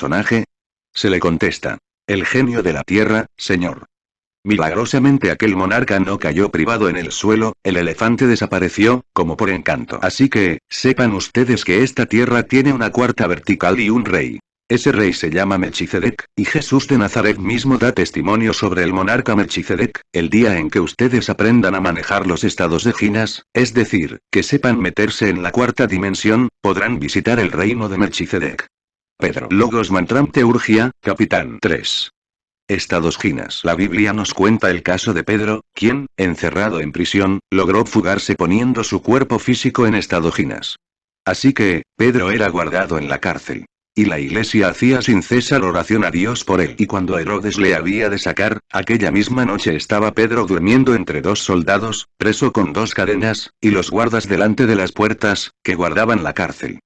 personaje? Se le contesta. El genio de la tierra, señor. Milagrosamente aquel monarca no cayó privado en el suelo, el elefante desapareció, como por encanto. Así que, sepan ustedes que esta tierra tiene una cuarta vertical y un rey. Ese rey se llama Melchizedek, y Jesús de Nazaret mismo da testimonio sobre el monarca Melchizedek, el día en que ustedes aprendan a manejar los estados de Ginas, es decir, que sepan meterse en la cuarta dimensión, podrán visitar el reino de Melchizedek. Pedro Logos Mantram Teurgia, Capitán 3. Estados Ginas. La Biblia nos cuenta el caso de Pedro, quien, encerrado en prisión, logró fugarse poniendo su cuerpo físico en Estado Ginas. Así que, Pedro era guardado en la cárcel. Y la iglesia hacía sin cesar oración a Dios por él. Y cuando Herodes le había de sacar, aquella misma noche estaba Pedro durmiendo entre dos soldados, preso con dos cadenas, y los guardas delante de las puertas, que guardaban la cárcel.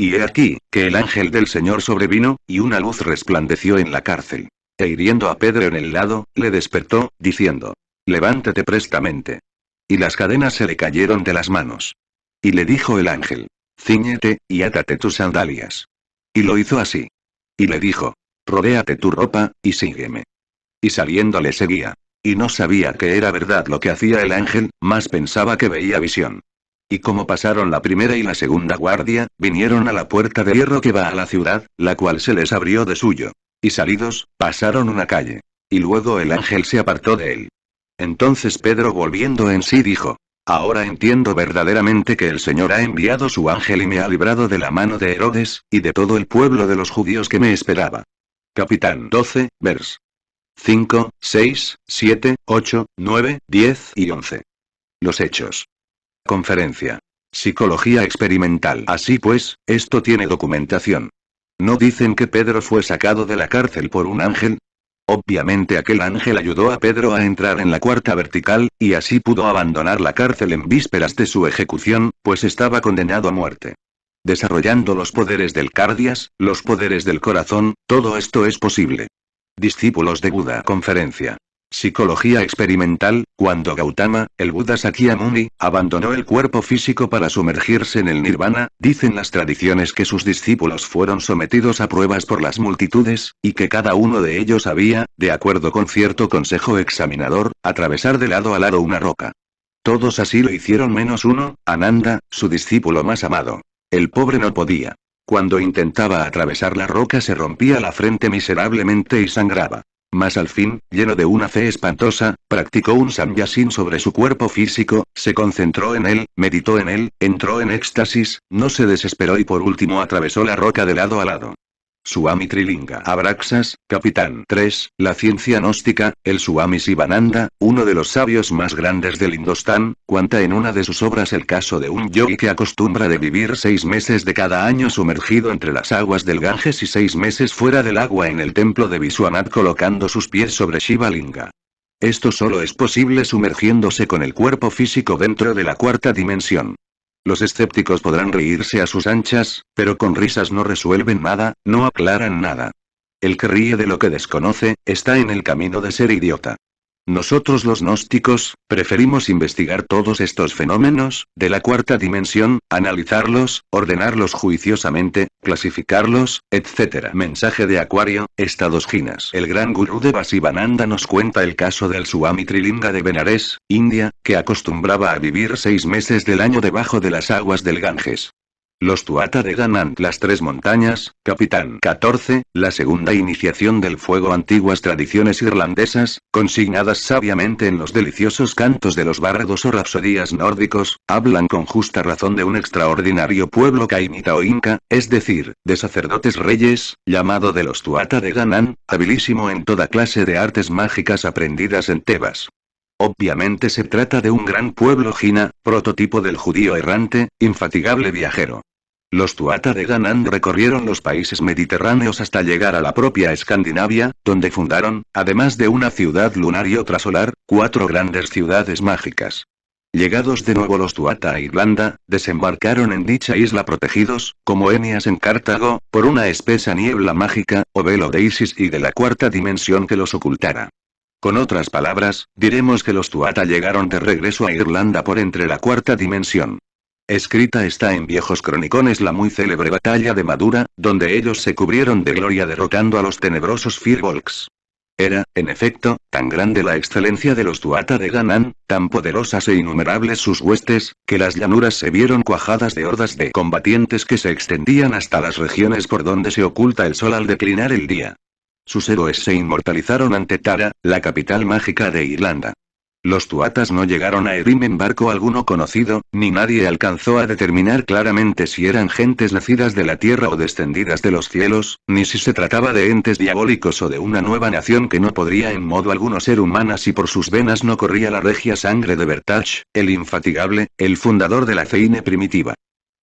Y he aquí, que el ángel del Señor sobrevino, y una luz resplandeció en la cárcel. E hiriendo a Pedro en el lado, le despertó, diciendo, Levántate prestamente. Y las cadenas se le cayeron de las manos. Y le dijo el ángel, Cíñete, y átate tus sandalias. Y lo hizo así. Y le dijo, Rodéate tu ropa, y sígueme. Y saliendo le seguía. Y no sabía que era verdad lo que hacía el ángel, más pensaba que veía visión. Y como pasaron la primera y la segunda guardia, vinieron a la puerta de hierro que va a la ciudad, la cual se les abrió de suyo. Y salidos, pasaron una calle. Y luego el ángel se apartó de él. Entonces Pedro volviendo en sí dijo, Ahora entiendo verdaderamente que el Señor ha enviado su ángel y me ha librado de la mano de Herodes, y de todo el pueblo de los judíos que me esperaba. Capitán 12, vers. 5, 6, 7, 8, 9, 10 y 11. Los Hechos. Conferencia. Psicología experimental. Así pues, esto tiene documentación. ¿No dicen que Pedro fue sacado de la cárcel por un ángel? Obviamente aquel ángel ayudó a Pedro a entrar en la cuarta vertical, y así pudo abandonar la cárcel en vísperas de su ejecución, pues estaba condenado a muerte. Desarrollando los poderes del cardias, los poderes del corazón, todo esto es posible. Discípulos de Buda Conferencia. Psicología experimental, cuando Gautama, el Buda Sakyamuni, abandonó el cuerpo físico para sumergirse en el nirvana, dicen las tradiciones que sus discípulos fueron sometidos a pruebas por las multitudes, y que cada uno de ellos había, de acuerdo con cierto consejo examinador, atravesar de lado a lado una roca. Todos así lo hicieron menos uno, Ananda, su discípulo más amado. El pobre no podía. Cuando intentaba atravesar la roca se rompía la frente miserablemente y sangraba. Mas al fin, lleno de una fe espantosa, practicó un samyasin sobre su cuerpo físico, se concentró en él, meditó en él, entró en éxtasis, no se desesperó y por último atravesó la roca de lado a lado. Suami Trilinga Abraxas, Capitán 3, la ciencia gnóstica, el Suami Sivananda, uno de los sabios más grandes del Indostán, cuenta en una de sus obras el caso de un yogi que acostumbra de vivir seis meses de cada año sumergido entre las aguas del Ganges y seis meses fuera del agua en el templo de Viswanath colocando sus pies sobre Shivalinga. Esto solo es posible sumergiéndose con el cuerpo físico dentro de la cuarta dimensión. Los escépticos podrán reírse a sus anchas, pero con risas no resuelven nada, no aclaran nada. El que ríe de lo que desconoce, está en el camino de ser idiota. Nosotros los gnósticos, preferimos investigar todos estos fenómenos, de la cuarta dimensión, analizarlos, ordenarlos juiciosamente, clasificarlos, etc. Mensaje de Acuario, Estados Ginas. El gran gurú de Vasivananda nos cuenta el caso del Suami Trilinga de Benares, India, que acostumbraba a vivir seis meses del año debajo de las aguas del Ganges. Los Tuata de Ganán las tres montañas, capitán 14, la segunda iniciación del fuego antiguas tradiciones irlandesas, consignadas sabiamente en los deliciosos cantos de los bárrados o rapsodías nórdicos, hablan con justa razón de un extraordinario pueblo caimita o inca, es decir, de sacerdotes reyes, llamado de los Tuata de Ganán, habilísimo en toda clase de artes mágicas aprendidas en Tebas. Obviamente se trata de un gran pueblo jina, prototipo del judío errante, infatigable viajero. Los Tuata de Ganán recorrieron los países mediterráneos hasta llegar a la propia Escandinavia, donde fundaron, además de una ciudad lunar y otra solar, cuatro grandes ciudades mágicas. Llegados de nuevo los Tuata a Irlanda, desembarcaron en dicha isla protegidos, como Enias en Cartago, por una espesa niebla mágica, o velo de Isis y de la cuarta dimensión que los ocultara. Con otras palabras, diremos que los Tuata llegaron de regreso a Irlanda por entre la cuarta dimensión. Escrita está en viejos cronicones la muy célebre batalla de Madura, donde ellos se cubrieron de gloria derrotando a los tenebrosos Firbolgs. Era, en efecto, tan grande la excelencia de los duata de Ganán, tan poderosas e innumerables sus huestes, que las llanuras se vieron cuajadas de hordas de combatientes que se extendían hasta las regiones por donde se oculta el sol al declinar el día. Sus héroes se inmortalizaron ante Tara, la capital mágica de Irlanda. Los tuatas no llegaron a Erim en barco alguno conocido, ni nadie alcanzó a determinar claramente si eran gentes nacidas de la tierra o descendidas de los cielos, ni si se trataba de entes diabólicos o de una nueva nación que no podría en modo alguno ser humana si por sus venas no corría la regia sangre de Bertach, el infatigable, el fundador de la feine primitiva.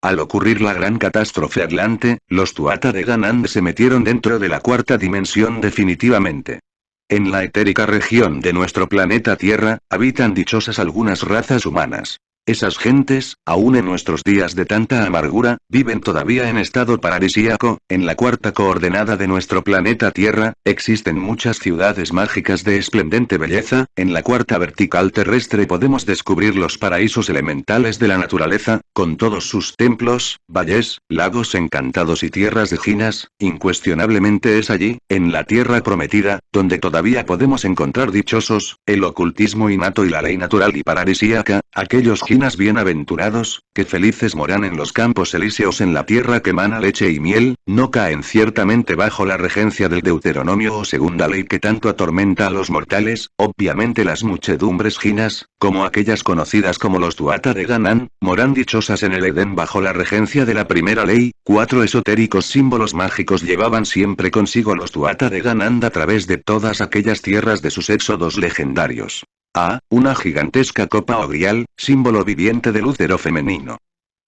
Al ocurrir la gran catástrofe adelante, los Tuata de Ganand se metieron dentro de la cuarta dimensión definitivamente. En la etérica región de nuestro planeta Tierra, habitan dichosas algunas razas humanas. Esas gentes, aún en nuestros días de tanta amargura, viven todavía en estado paradisíaco, en la cuarta coordenada de nuestro planeta Tierra, existen muchas ciudades mágicas de esplendente belleza, en la cuarta vertical terrestre podemos descubrir los paraísos elementales de la naturaleza, con todos sus templos, valles, lagos encantados y tierras de ginas, incuestionablemente es allí, en la Tierra prometida, donde todavía podemos encontrar dichosos, el ocultismo innato y la ley natural y paradisíaca, aquellos Ginas bienaventurados, que felices moran en los campos elíseos en la tierra que mana leche y miel, no caen ciertamente bajo la regencia del Deuteronomio o segunda ley que tanto atormenta a los mortales, obviamente las muchedumbres ginas, como aquellas conocidas como los Duata de Ganán, moran dichosas en el Edén bajo la regencia de la primera ley, cuatro esotéricos símbolos mágicos llevaban siempre consigo los Duata de Ganán a través de todas aquellas tierras de sus éxodos legendarios. A. Una gigantesca copa o símbolo viviente del útero femenino.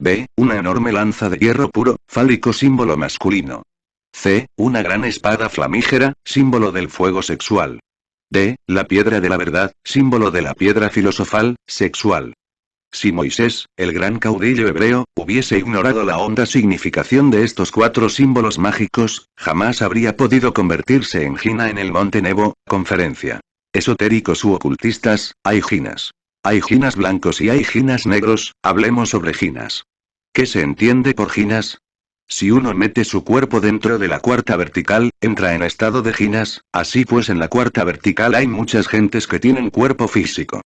B. Una enorme lanza de hierro puro, fálico símbolo masculino. C. Una gran espada flamígera, símbolo del fuego sexual. D. La piedra de la verdad, símbolo de la piedra filosofal, sexual. Si Moisés, el gran caudillo hebreo, hubiese ignorado la honda significación de estos cuatro símbolos mágicos, jamás habría podido convertirse en Gina en el Monte Nebo, conferencia esotéricos u ocultistas, hay ginas. Hay ginas blancos y hay ginas negros, hablemos sobre ginas. ¿Qué se entiende por ginas? Si uno mete su cuerpo dentro de la cuarta vertical, entra en estado de ginas, así pues en la cuarta vertical hay muchas gentes que tienen cuerpo físico.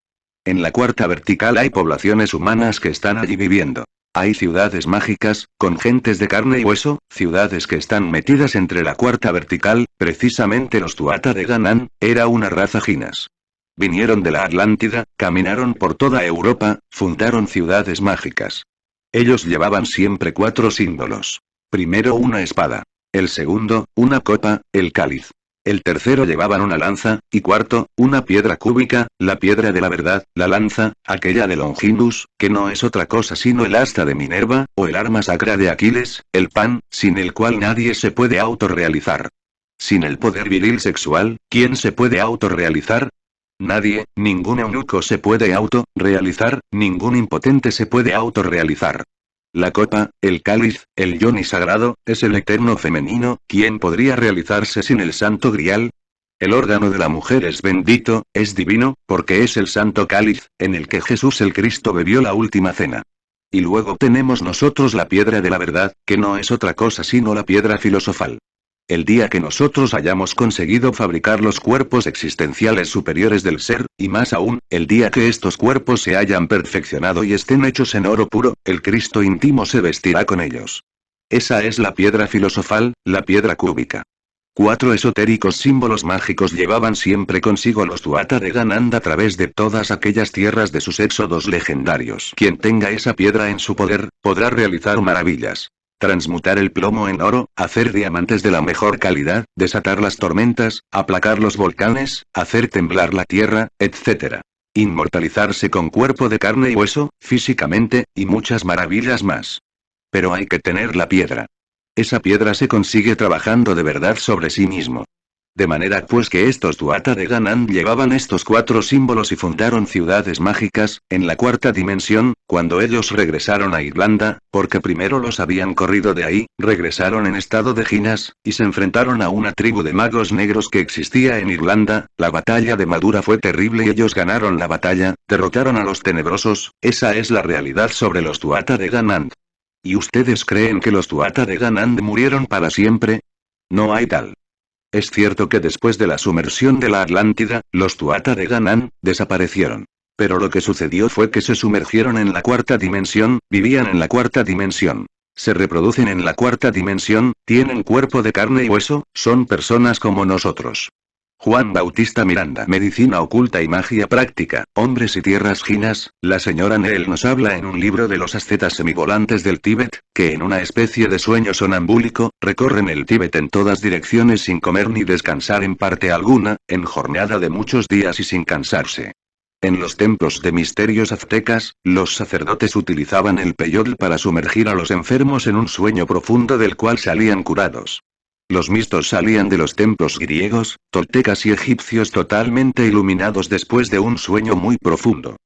En la cuarta vertical hay poblaciones humanas que están allí viviendo. Hay ciudades mágicas, con gentes de carne y hueso, ciudades que están metidas entre la cuarta vertical, precisamente los Tuata de Ganán, era una raza ginas. Vinieron de la Atlántida, caminaron por toda Europa, fundaron ciudades mágicas. Ellos llevaban siempre cuatro símbolos. Primero una espada. El segundo, una copa, el cáliz. El tercero llevaban una lanza, y cuarto, una piedra cúbica, la piedra de la verdad, la lanza, aquella de Longinus, que no es otra cosa sino el asta de Minerva, o el arma sacra de Aquiles, el pan, sin el cual nadie se puede autorrealizar. Sin el poder viril sexual, ¿quién se puede autorrealizar? Nadie, ningún eunuco se puede autorrealizar, ningún impotente se puede autorrealizar. La copa, el cáliz, el yoni sagrado, es el eterno femenino, ¿quién podría realizarse sin el santo grial? El órgano de la mujer es bendito, es divino, porque es el santo cáliz, en el que Jesús el Cristo bebió la última cena. Y luego tenemos nosotros la piedra de la verdad, que no es otra cosa sino la piedra filosofal el día que nosotros hayamos conseguido fabricar los cuerpos existenciales superiores del ser, y más aún, el día que estos cuerpos se hayan perfeccionado y estén hechos en oro puro, el Cristo íntimo se vestirá con ellos. Esa es la piedra filosofal, la piedra cúbica. Cuatro esotéricos símbolos mágicos llevaban siempre consigo los Tuata de Gananda a través de todas aquellas tierras de sus éxodos legendarios. Quien tenga esa piedra en su poder, podrá realizar maravillas transmutar el plomo en oro, hacer diamantes de la mejor calidad, desatar las tormentas, aplacar los volcanes, hacer temblar la tierra, etc. Inmortalizarse con cuerpo de carne y hueso, físicamente, y muchas maravillas más. Pero hay que tener la piedra. Esa piedra se consigue trabajando de verdad sobre sí mismo. De manera pues que estos Duata de Ganand llevaban estos cuatro símbolos y fundaron ciudades mágicas, en la cuarta dimensión, cuando ellos regresaron a Irlanda, porque primero los habían corrido de ahí, regresaron en estado de ginas, y se enfrentaron a una tribu de magos negros que existía en Irlanda, la batalla de Madura fue terrible y ellos ganaron la batalla, derrotaron a los tenebrosos, esa es la realidad sobre los Duata de Ganand. ¿Y ustedes creen que los duata de Ganand murieron para siempre? No hay tal. Es cierto que después de la sumersión de la Atlántida, los Tuata de Ganán, desaparecieron. Pero lo que sucedió fue que se sumergieron en la cuarta dimensión, vivían en la cuarta dimensión. Se reproducen en la cuarta dimensión, tienen cuerpo de carne y hueso, son personas como nosotros. Juan mm. Bautista Miranda. Medicina oculta y magia práctica, hombres y tierras ginas. La señora Neel nos habla en un libro de los ascetas semivolantes del Tíbet, que en una especie de sueño sonambúlico, recorren el Tíbet en todas direcciones sin comer ni descansar en parte alguna, en jornada de muchos días y sin cansarse. En los templos de misterios aztecas, los sacerdotes utilizaban el peyotl para sumergir a los enfermos en un sueño profundo del cual salían curados. Los mistos salían de los templos griegos, toltecas y egipcios totalmente iluminados después de un sueño muy profundo.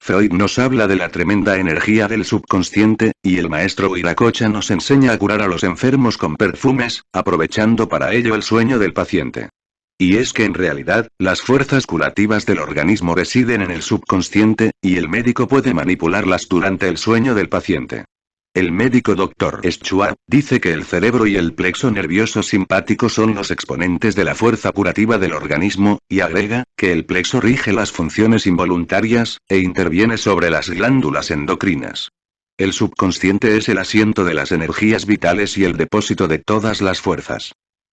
Freud nos habla de la tremenda energía del subconsciente, y el maestro Iracocha nos enseña a curar a los enfermos con perfumes, aprovechando para ello el sueño del paciente. Y es que en realidad, las fuerzas curativas del organismo residen en el subconsciente, y el médico puede manipularlas durante el sueño del paciente. El médico Dr. Schwab dice que el cerebro y el plexo nervioso simpático son los exponentes de la fuerza curativa del organismo, y agrega que el plexo rige las funciones involuntarias, e interviene sobre las glándulas endocrinas. El subconsciente es el asiento de las energías vitales y el depósito de todas las fuerzas.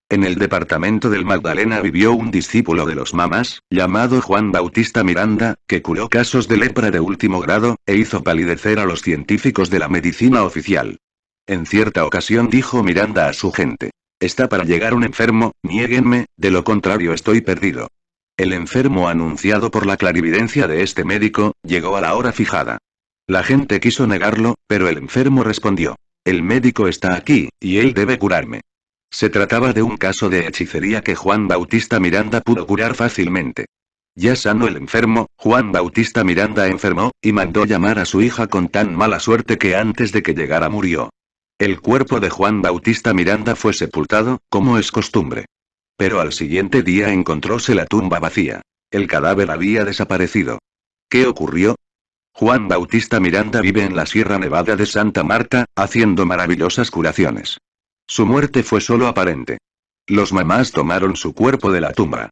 En el departamento del Magdalena vivió un discípulo de los mamás, llamado Juan Bautista Miranda, que curó casos de lepra de último grado, e hizo palidecer a los científicos de la medicina oficial. En cierta ocasión dijo Miranda a su gente, Está para llegar un enfermo, niéguenme, de lo contrario estoy perdido. El enfermo anunciado por la clarividencia de este médico, llegó a la hora fijada. La gente quiso negarlo, pero el enfermo respondió, El médico está aquí, y él debe curarme. Se trataba de un caso de hechicería que Juan Bautista Miranda pudo curar fácilmente. Ya sano el enfermo, Juan Bautista Miranda enfermó, y mandó llamar a su hija con tan mala suerte que antes de que llegara murió. El cuerpo de Juan Bautista Miranda fue sepultado, como es costumbre. Pero al siguiente día encontróse la tumba vacía. El cadáver había desaparecido. ¿Qué ocurrió? Juan Bautista Miranda vive en la Sierra Nevada de Santa Marta, haciendo maravillosas curaciones. Su muerte fue solo aparente. Los mamás tomaron su cuerpo de la tumba.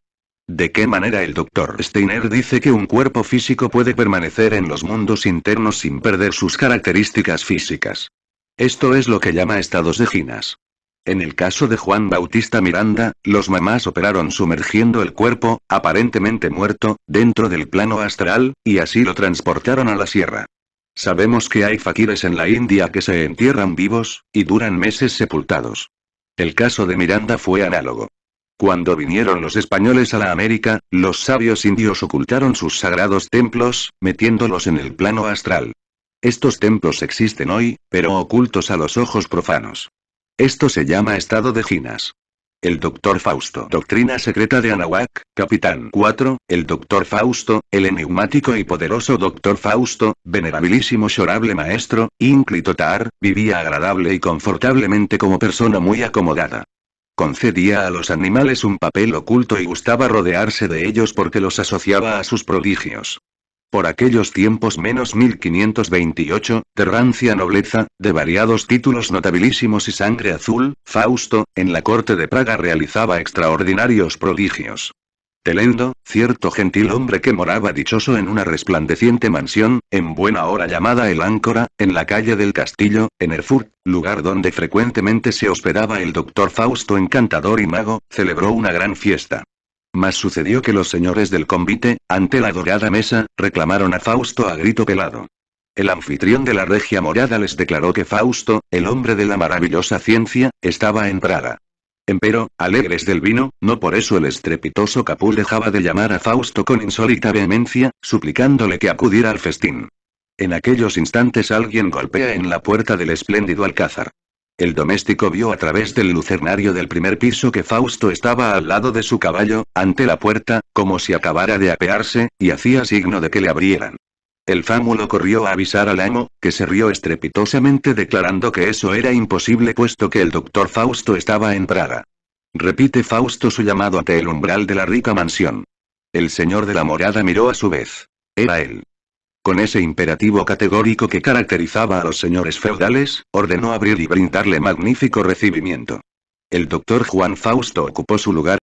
¿De qué manera el doctor Steiner dice que un cuerpo físico puede permanecer en los mundos internos sin perder sus características físicas? Esto es lo que llama estados de ginas. En el caso de Juan Bautista Miranda, los mamás operaron sumergiendo el cuerpo, aparentemente muerto, dentro del plano astral, y así lo transportaron a la sierra. Sabemos que hay fakires en la India que se entierran vivos, y duran meses sepultados. El caso de Miranda fue análogo. Cuando vinieron los españoles a la América, los sabios indios ocultaron sus sagrados templos, metiéndolos en el plano astral. Estos templos existen hoy, pero ocultos a los ojos profanos. Esto se llama estado de ginas. El Doctor Fausto. Doctrina secreta de Anahuac, Capitán 4. El Doctor Fausto, el enigmático y poderoso Doctor Fausto, venerabilísimo llorable maestro, ínclito Tar, vivía agradable y confortablemente como persona muy acomodada. Concedía a los animales un papel oculto y gustaba rodearse de ellos porque los asociaba a sus prodigios. Por aquellos tiempos menos 1528, terrancia nobleza, de variados títulos notabilísimos y sangre azul, Fausto, en la corte de Praga realizaba extraordinarios prodigios. Telendo, cierto gentil hombre que moraba dichoso en una resplandeciente mansión, en buena hora llamada El Áncora, en la calle del Castillo, en Erfurt, lugar donde frecuentemente se hospedaba el doctor Fausto encantador y mago, celebró una gran fiesta. Mas sucedió que los señores del convite, ante la dorada mesa, reclamaron a Fausto a grito pelado. El anfitrión de la regia morada les declaró que Fausto, el hombre de la maravillosa ciencia, estaba en Praga. Empero, alegres del vino, no por eso el estrepitoso Capul dejaba de llamar a Fausto con insólita vehemencia, suplicándole que acudiera al festín. En aquellos instantes alguien golpea en la puerta del espléndido alcázar. El doméstico vio a través del lucernario del primer piso que Fausto estaba al lado de su caballo, ante la puerta, como si acabara de apearse, y hacía signo de que le abrieran. El fámulo corrió a avisar al amo, que se rió estrepitosamente declarando que eso era imposible puesto que el doctor Fausto estaba en Praga. Repite Fausto su llamado ante el umbral de la rica mansión. El señor de la morada miró a su vez. Era él. Con ese imperativo categórico que caracterizaba a los señores feudales, ordenó abrir y brindarle magnífico recibimiento. El doctor Juan Fausto ocupó su lugar,